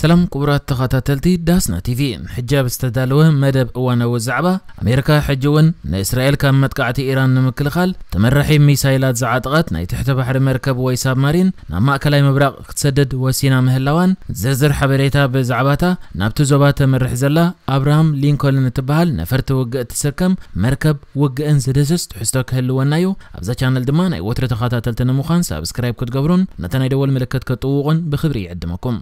ሰላም ክቡራት ተኸታተልቲ ዳስና ቲቪ ሕጃብ ዝተዳለወ መደብ እዋናዊ ዛዕባ ኣሜሪካ ሕጂ እውን ንእስራኤል ካብ መጥቃዕቲ ኢራን ንምክልኻል ተመራሒ ሚሳይላት ዝዓጠቐት ናይ ትሕቲ ባሕሪ መርከብ ወይ ሳብማሪን ናብ ማእከላይ ምብራቕ ክትሰደድ ወሲና ምህላዋን ዝርዝር ሓበሬታ ብዛዕባታ ናብቲ ዞባ ተመርሕ ዘላ ኣብርሃም ሊንኮልን እትበሃል ነፈርቲ ውግእ እትስከም መርከብ ውግእን ዝድስስ ትሕዝቶ ክህልወና እዩ ኣብዛ ቻነል ድማ ናይ ወትሪ ተኸታተልቲ ንምዃን ሳብስክራይብ ክትገብሩን ነታ ናይ ደወል ምልክት ከጥውቑን ብክብሪ ይዕድመኩም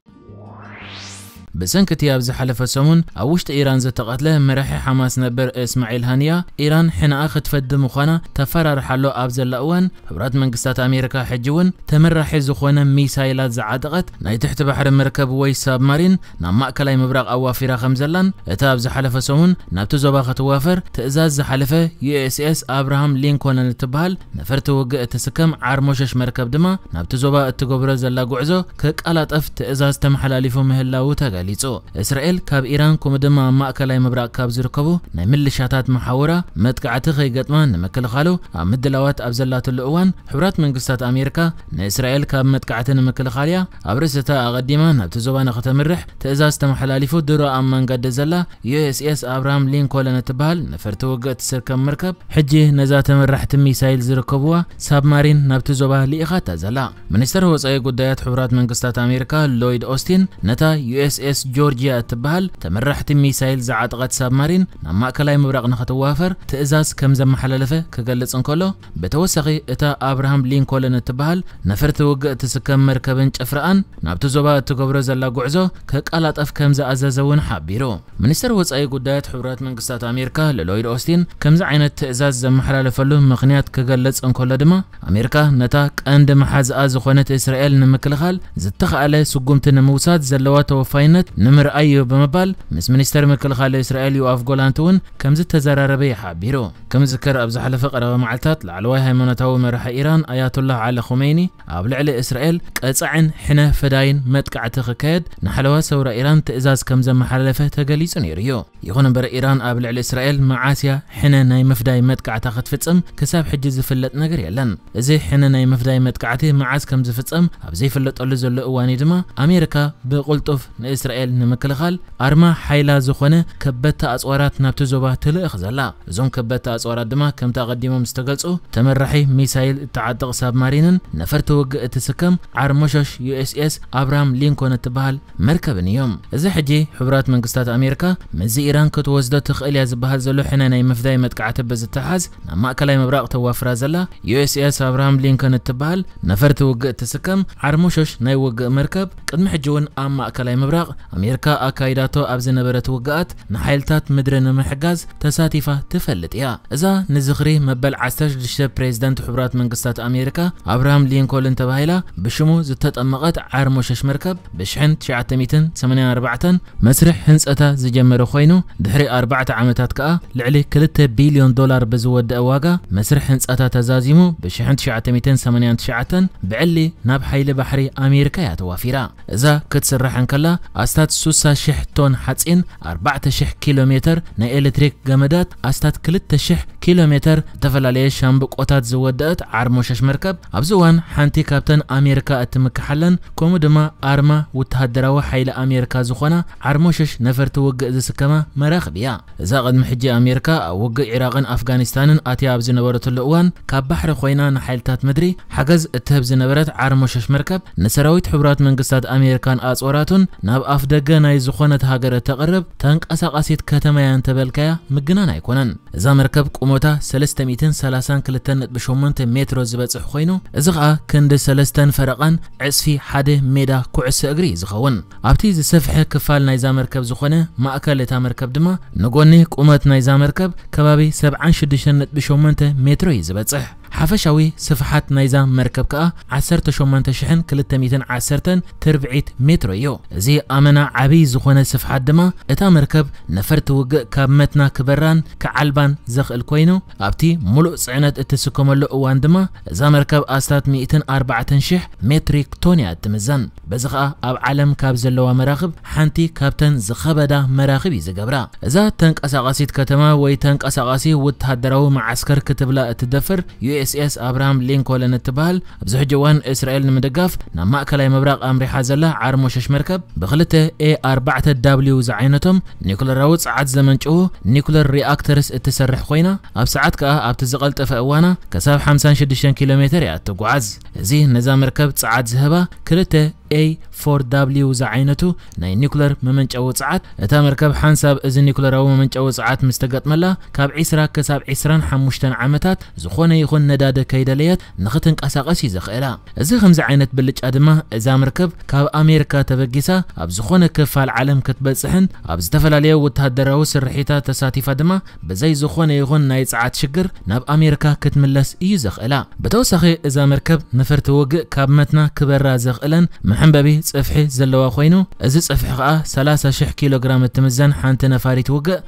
بزن كتياب زحلف سمون أوشت إيران إيران زتقتله مرحي حماس نبر إسماعيل هانيا إيران حنا أخت فد مخانا تفرر حلو أبزل أوان من منقستات أمريكا حجون تمر تمرحي زخونا ميسايلات زعادقت ناي تحت بحر مركب وي ساب مارين ناب مأكلاي مبراق أوافرا خمزلان إتاب زحلف سمون نبت زبا ختوافر تأزاز زحلف يو اس اس أبراهام لينكون التبال نفرت وقع تسكم عرموشش مركب دما نبت زبا اتقبرو زلا قعزو كقالات أفت إزاز تمحلاليفو مهلاو تقل ገሊጹ እስራኤል ካብ ኢራን ከምኡ ድማ ኣብ ማእከላይ ምብራቕ ካብ ዝርከቡ ናይ ምልሻታት መሓውራ መጥቃዕቲ ከይገጥማ ንምክልኻሉ ኣብ ምድላዋት ኣብ ዘላትሉ እዋን ሕቡራት መንግስታት ኣሜሪካ ንእስራኤል ካብ መጥቃዕቲ ንምክልኻል እያ ኣብ ርእስታ ኣቐዲማ ናብቲ ዞባ ንኽተምርሕ ትእዛዝ ተመሓላሊፉ ድሮ ኣብ መንገዲ ዘላ ዩኤስኤስ ኣብርሃም ሊንኮለን እትበሃል ንፍርቲ ውግእ ትስርከብ መርከብ ሕጂ ነዛ ተመራሕቲ ሚሳይል ዝርከብዋ ሳብማሪን ናብቲ ዞባ ልኢኻታ ዘላ ሚኒስተር ወፃኢ ጉዳያት ሕቡራት መንግስታት ኣሜሪካ ሎይድ ኦስቲን ነታ ዩኤስኤ ኤስ ጆርጂያ እትበሃል ተመራሕቲ ሚሳይል ዝዓጠቐት ሳብማሪን ናብ ማእከላይ ምብራቕ ንኽትዋፈር ትእዛዝ ከም ዘመሓላለፈ ክገልጽ እንከሎ ብተወሳኺ እታ ኣብርሃም ሊንኮልን እትበሃል ነፈርቲ ውግእ ትስከም መርከብን ጭፍርኣን ናብቲ ዞባ እትገብሮ ዘላ ጉዕዞ ከቃላጠፍ ከም ዝኣዘዘ እውን ሓቢሩ ሚኒስተር ወፃኢ ጉዳያት ሕቡራት መንግስታት ኣሜሪካ ልሎይድ ኦስቲን ከምዚ ዓይነት ትእዛዝ ዘመሓላለፈሉ ምክንያት ክገልጽ እንከሎ ድማ ኣሜሪካ ነታ ቀንዲ መሓዝኣ ዝኾነት እስራኤል ንምክልኻል ዝተኻእለ ስጉምቲ ንምውሳድ ዘለዋ ተወፋይነት ስምምነት ንምርኣዮ ብምባል ምስ ሚኒስተር ምክልኻል እስራኤል ዮኣፍ ጎላንት እውን ከም ዝተዘራረበ ይሓቢሩ ከም ዝከር ኣብ ዝሓለፈ ቀረበ መዓልትታት ላዕለዋይ ሃይማኖታዊ መራሒ ኢራን ኣያቶላህ ዓለ ኹመይኒ ኣብ ልዕሊ እስራኤል ቀፃዕን ሕነ ፈዳይን መጥቃዕቲ ክካየድ ንሓለዋ ሰውራ ኢራን ትእዛዝ ከም ዘመሓላለፈ ተገሊጹ ነይሩ እዩ ይኹን እምበር ኢራን ኣብ ልዕሊ እስራኤል መዓስያ ሕነ ናይ ምፍዳይ መጥቃዕታ ክትፍጽም ክሳብ ሕጂ ዝፍለጥ ነገር የለን እዚ ሕነ ናይ ምፍዳይ መጥቃዕቲ መዓዝ ከም ዝፍጸም ኣብ ዘይፍለጠሉ ዘሎ እዋን ድማ ኣሜሪካ ብቕልጡፍ ንእስራኤል እስራኤል ንምክልኻል ኣርማ ሓይላ ዝኾነ ከበድቲ ኣፅዋራት ናብቲ ዞባ ትልእኽ ዘላ እዞም ከበድቲ ኣፅዋራት ድማ ከምቲ ኣቐዲሞም ዝተገልጹ ተመራሒ ሚሳይል እትዓጥቕ ሳብማሪንን ነፈርቲ ውግእ እትስከም ዓርሞሾሽ ዩኤስኤስ ኣብርሃም ሊንኮን እትበሃል መርከብን እዮም እዚ ሕጂ ሕቡራት መንግስታት ኣሜሪካ ምዚ ኢራን ክትወስዶ ትኽእል እያ ዝበሃል ዘሎ ሕነ ናይ ምፍዳይ መጥቃዕቲ ብዝተሓዝ ናብ ማእከላይ ምብራቕ ተዋፍራ ዘላ ዩኤስኤስ ኣብርሃም ሊንኮን እትበሃል ነፈርቲ ውግእ እትስከም ዓርሞሾሽ ናይ ውግእ መርከብ ቅድሚ ሕጂ እውን ኣብ ማእከላይ ምብራቕ ኣሜሪካ ኣካይዳቶ ኣብ ዝነበረት ውግኣት ንሓይልታት ምድሪ ንምሕጋዝ ተሳቲፋ ትፈልጥ እያ እዛ ንዝኽሪ መበል 16 ፕሬዚደንት ሕቡራት መንግስታት ኣሜሪካ ኣብርሃም ሊንኮልን ተባሂላ ብሽሙ ዝተጠመቐት ዓርሞሸሽ መርከብ ብ1984 መስርሕ ህንፀታ ዝጀመረ ኮይኑ ድሕሪ 4 ዓመታት ከኣ ልዕሊ 2 ቢልዮን ዶላር ብዝወድአ ዋጋ መስርሕ ህንፃታ ተዛዚሙ ብ1989 ብዕሊ ናብ ሓይሊ ባሕሪ ኣሜሪካ እያ ተዋፊራ እዛ ክትስራሕ እንከላ ኣስታት 6,000 ሓፂን 4,000 ኪሎ ሜትር ናይ ኤሌክትሪክ ገመዳት ኣስታት 2,000 ኪሎ ሜትር ዝተፈላለየ ሻምብቆታት ዝወደአት ዓርሞሸሽ መርከብ ኣብዚ እዋን ሓንቲ ካብተን ኣሜሪካ እትምክሓለን ከምኡ ድማ ኣርማ ወተሃደራዊ ሓይሊ ኣሜሪካ ዝኾና ዓርሞሸሽ ነፈርቲ ውግእ ዝስከማ መራኽብ እያ እዛ ቅድሚ ሕጂ ኣሜሪካ ኣብ ውግእ ኢራቅን ኣፍጋኒስታንን ኣትያ ኣብ ዝነበረትሉ እዋን ካብ ባሕሪ ኮይና ንሓይልታት ምድሪ ሓገዝ እትህብ ዝነበረት ዓርሞሸሽ መርከብ ንሰራዊት ሕቡራት መንግስታት ኣሜሪካን ኣፅወራቱን ናብ ኣፍደገ ናይ ዝኾነት ሃገረ ተቐርብ ተንቀሳቓሲት ከተማያን ተበልከያ ምግናን ኣይኮነን እዛ መርከብ ቁመታ 332.8 ሜትሮ ዝበፅሕ ኮይኑ እዚ ከዓ ክንዲ 3 ፈረቓን ዕስፊ ሓደ ሜዳ ኩዕሶ እግሪ ዝኸውን ኣብቲ ዝሰፍሐ ክፋል ናይዛ መርከብ ዝኾነ ማእከል እታ መርከብ ድማ ንጎኒ ቁመት ናይዛ መርከብ ከባቢ 76.8 ሜትሮ እዩ ዝበፅሕ ሓፈሻዊ ስፍሓት ናይዛ መርከብ ከዓ 18210 ትርብዒት ሜትሮ እዩ እዚ ኣመና ዓብይ ዝኾነ ስፍሓት ድማ እታ መርከብ ነፈርቲ ውግእ ካብ መትና ክበራን ክዓልባን ዘኽእል ኮይኑ ኣብቲ ሙሉእ ፅዕነት እትስከመሉ እዋን ድማ እዛ መርከብ ኣስታት 104,000 ሜትሪክ ቶን እያ እትምዘን በዚ ከዓ ኣብ ዓለም ካብ ዘለዋ መራኽብ ሓንቲ ካብተን ዝኸበዳ መራኽብ እዩ ዝገብራ እዛ ተንቀሳቓሲት ከተማ ወይ ተንቀሳቓሲ ወተሃደራዊ መዓስከር ክትብላ እትደፍር ዩኤስ ኤስኤስ ኣብርሃም ሊንኮለን እትበሃል ኣብዚ ሕጂ እዋን እስራኤል ንምድጋፍ ናብ ማእከላይ ምብራቕ ኣምሪሓ ዘላ ዓርሞ ሸሽ መርከብ ብክልተ ኤ 4 ዳብሊው ዝዓይነቶም ኒኩለራዊ ፀዓት ዘመንጭዉ ኒኩለር ሪኣክተርስ እትሰርሕ ኮይና ኣብ ሰዓት ከዓ ኣብቲ ዝቐልጠፈ እዋና ክሳብ 56 ኪሎ ሜትር እያ እትጓዓዝ እዚ ነዛ መርከብ ፀዓት ዝህባ ክልተ A4W زعينته ناي نيكولر ممنچ اوصعات اتا مركب حنساب از نيكولراو ممنچ اوصعات مستغطملا كاب 20 كساب 25 عامتات ዝኾነ ይኹን ነዳደ ከይደለየት ንኽትንቀሳቐስ እዩ ዝኽእላ እዚ ከምዚ ዓይነት ብልጫ ድማ እዛ ምርከብ ካብ ኣሜሪካ ተበጊሳ ኣብ ዝኾነ ክፋል ዓለም ክትበፅሕን ኣብ ዝተፈላለየ ወተሃደራዊ ስርሒታት ተሳቲፋ ድማ ብዘይ ዝኾነ ይኹን ናይ ፀዓት ሽግር ናብ ኣሜሪካ ክትምለስ እዩ ዘኽእላ ብተወሳኺ እዛ መርከብ ንፍርቲ ውግእ ካብ መትና ክበራ ዘኽእለን መሐንበቢ ፅፍሒ ዘለዋ ኮይኑ እዚ ፅፍሒ ከዓ 30,000 ኪሎ ግራም እትምዘን ሓንቲ ነፋሪት ውግእ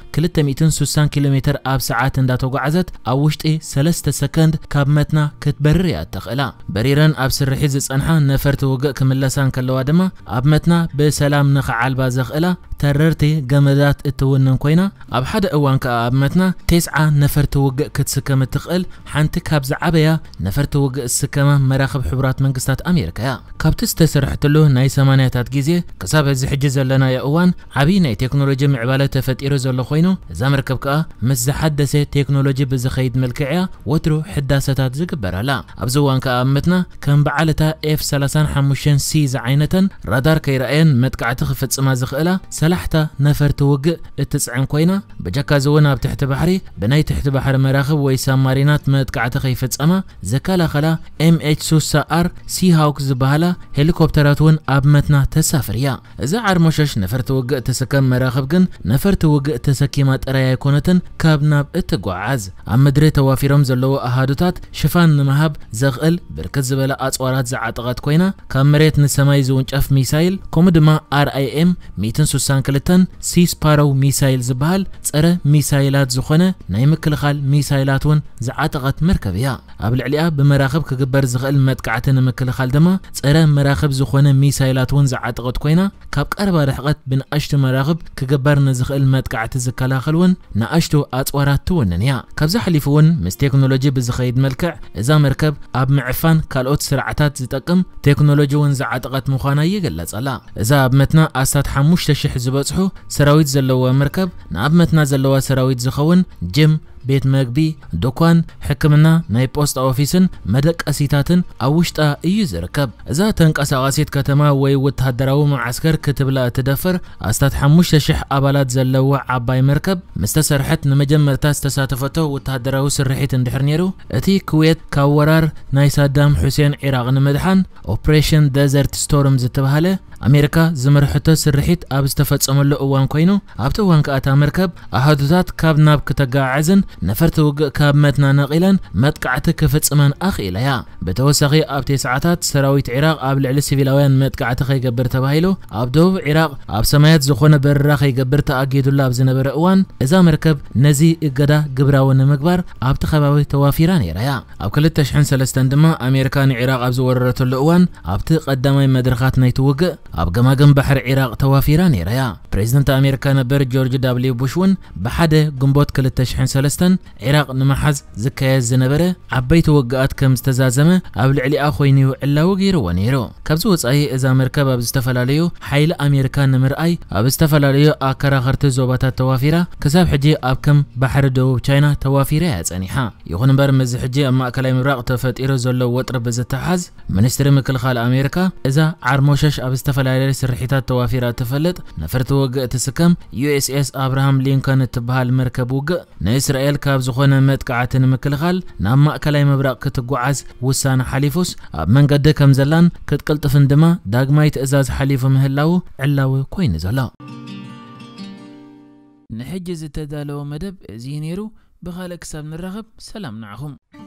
260 ኪሎ ሜትር ኣብ ሰዓት እንዳተጓዓዘት ኣብ ውሽጢ 3 ሰከንድ ካብ መትና ክትበርር እያ እተኽእላ በሪረን ኣብ ስርሒት ዝፀንሓ ነፈርቲ ውግእ ክምለሳን ከለዋ ድማ ኣብ መትና ብሰላም ንኽዓልባ ዘኽእላ ተረርቲ ገመዳት እትውንን ኮይና ኣብ ሓደ እዋን ከዓ ኣብ መትና ቴስዓ ነፈርቲ ውግእ ክትስከም እትኽእል ሓንቲ ካብ ዝዓበያ ነፈርቲ ውግእ ዝስከማ መራኽብ ሕቡራት መንግስታት ኣሜሪካ እያ ካብቲ ዝተሰርሐ ሕተሉ ናይ 8ያታት ግዜ ክሳብ ሕዚ ሕጂ ዘለናዮ እዋን ዓብዪ ናይ ቴክኖሎጂ ምዕባለ ተፈጢሩ ዘሎ ኮይኑ እዛ መርከብ ከዓ ምስ ዝሓደሰ ቴክኖሎጂ ብዝኸይድ መልክዕ እያ ወትሩ ሕዳሰታት ዝግበራላ ኣብዚ እዋን ከዓ እምትና ከም በዓልታ ኤፍ 35 ሲ ዝዓይነተን ራዳር ከይረአየን መጥቃዕቲ ክፍፅማ ዝኽእላ ሰላሕታ ነፈርቲ ውግእ እትፅዕን ኮይና ብጀካዚ እውን ኣብ ትሕቲ ባሕሪ ብናይ ትሕቲ ባሕሪ መራኽብ ወይ ሳማሪናት መጥቃዕቲ ከይፍፀማ ዘከላኸላ ኤምኤች 3 ኣር ሲሃውክ ዝበሃላ ሄሊኮፕተር ሃገራት እውን ኣብ መትና ተሳፍር እያ እዛ ዓርሞሸሽ ነፈርቲ ውግእ ተሰከም መራኸብ ግን ነፈርቲ ውግእ ተሰኪማ ጥራይ ኣይኮነትን ካብ ናብ እትጓዓዝ ኣብ ምድሪ ተዋፊሮም ዘለዉ ኣሃዱታት ሽፋን ንምሃብ ዘኽእል ብርክት ዝበለ ኣፅዋራት ዝዓጠቐት ኮይና ካብ መሬት ንሰማይ ዝውንጨፍ ሚሳይል ከምኡ ድማ ኣርኣይኤም 162 ሲስፓሮው ሚሳይል ዝበሃል ፀረ ሚሳይላት ዝኾነ ናይ ምክልኻል ሚሳይላት እውን ዝዓጠቐት መርከብ እያ ኣብ ልዕሊኣ ብመራኸብ ክግበር ዝኽእል መጥቃዕቲ ንምክልኻል ድማ ፀረ መራኸብ ዝኾነ ዝኾነ ሚሳይላት እውን ዝዓጠቐት ኮይና ካብ ቀረባ ርሕቐት ብንኣሽቱ መራኽብ ክግበርነ ዝኽእል መጥቃዕቲ ዝከላኸል እውን ንኣሽቱ ኣፅዋራት ትውንን እያ ካብዚ ሓሊፉ እውን ምስ ቴክኖሎጂ ብዝኸይድ መልክዕ እዛ መርከብ ኣብ ምዕፋን ካልኦት ስርዓታት ዝጠቅም ቴክኖሎጂ እውን ዝዓጠቐት ምዃና ይገለጽ ኣላ እዛ ኣብ መትና ኣስታት 5,000 ዝበፅሑ ሰራዊት ዘለዋ መርከብ ንኣብ መትና ዘለዋ ሰራዊት ዝኸውን ጅም ቤት መግቢ ዶኳን ሕክምና ናይ ፖስታ ኦፊስን መደቀሲታትን ኣብ ውሽጣ እዩ ዝርከብ እዛ ተንቀሳቓሲት ከተማ ወይ ወተሃደራዊ መዓስከር ክትብላ እትደፍር ኣስታት 5,000 ኣባላት ዘለዎ ዓባይ መርከብ ምስ ተሰርሐት ንመጀመርታ ዝተሳተፈቶ ወተሃደራዊ ስርሒት እንድሕር ነይሩ እቲ ኩዌት ካብ ወራር ናይ ሳዳም ሑሴን ዒራቅ ንምድሓን ኦፕሬሽን ደዘርት ስቶርም ዝተባሃለ ኣሜሪካ ዝመርሕቶ ስርሒት ኣብ ዝተፈጸመሉ እዋን ኮይኑ ኣብቲ እዋን ከኣታ መርከብ ኣሃዱታት ካብ ናብ ክተጋዓዕዝን نفرت نفرتوج كابمتنا نقلا متقعتك فتصمن أخي ليا بتوسخي أب تسعتات سراويت عراق أب لعل سيفيلاوين متقعت خي جبرت تبايلو أب دوب عراق أب سمايات زخونة خي جبرت تأجيد الله بزنبر أوان إذا مركب نزي إجدا جبراون مكبر أب تخبوي توافيران يريا أب كل تشحن سلستن دما أمريكان عراق أب زوررت الأوان أب تقدمي مدرخات نيت نيتوج أب جماجم بحر عراق توافيران يريا بريزنت أمريكان نبر جورج دبليو بوشون بحده جنبوت كل تشحن سلست ኣምስተን ዒራቅ ንምሓዝ ዝካየድ ዝነበረ ዓበይቲ ውግኣት ከም ዝተዛዘመ ኣብ ልዕሊኣ ኮይኑ ዕላዊ ገይርዎ ነይሩ ካብዚ ወፃኢ እዛ መርከብ ኣብ ዝተፈላለዩ ሓይሊ ኣሜሪካ ንምርኣይ ኣብ ዝተፈላለዩ ኣከራኸርቲ ዞባታት ተዋፊራ ክሳብ ሕጂ ኣብ ከም ባሕሪ ደቡብ ቻይና ተዋፊራ እያ ጸኒሓ ይኹን እምበር ምዚ ሕጂ ኣብ ማእከላይ ምብራቕ ተፈጢሩ ዘሎ ወጥሪ ብዝተሓዝ ሚኒስትሪ ምክልኻል ኣሜሪካ እዛ ዓርሞሸሽ ኣብ ዝተፈላለየ ስርሒታት ተዋፊራ ትፈልጥ ነፈርቲ ውግእ ትስከም ዩኤስኤስ ኣብርሃም ሊንከን እትበሃል መርከብ ውግእ ንእስራኤል እስራኤል ካብ ዝኾነ መጥቃዓትን ምክልኻል ናብ ማእከላይ ምብራቕ ክትጓዓዝ ውሳነ ሓሊፉስ ኣብ መንገዲ ከም ዘላን ክትቅልጥፍን ድማ ዳግማይ ትእዛዝ ሓሊፉ ምህላው ዕላዊ ኮይኑ ዘሎ ንሕጂ ዝተዳለወ መደብ እዚ ነይሩ ብኻልእ ክሳብ ንራኸብ ሰላም ንዓኹም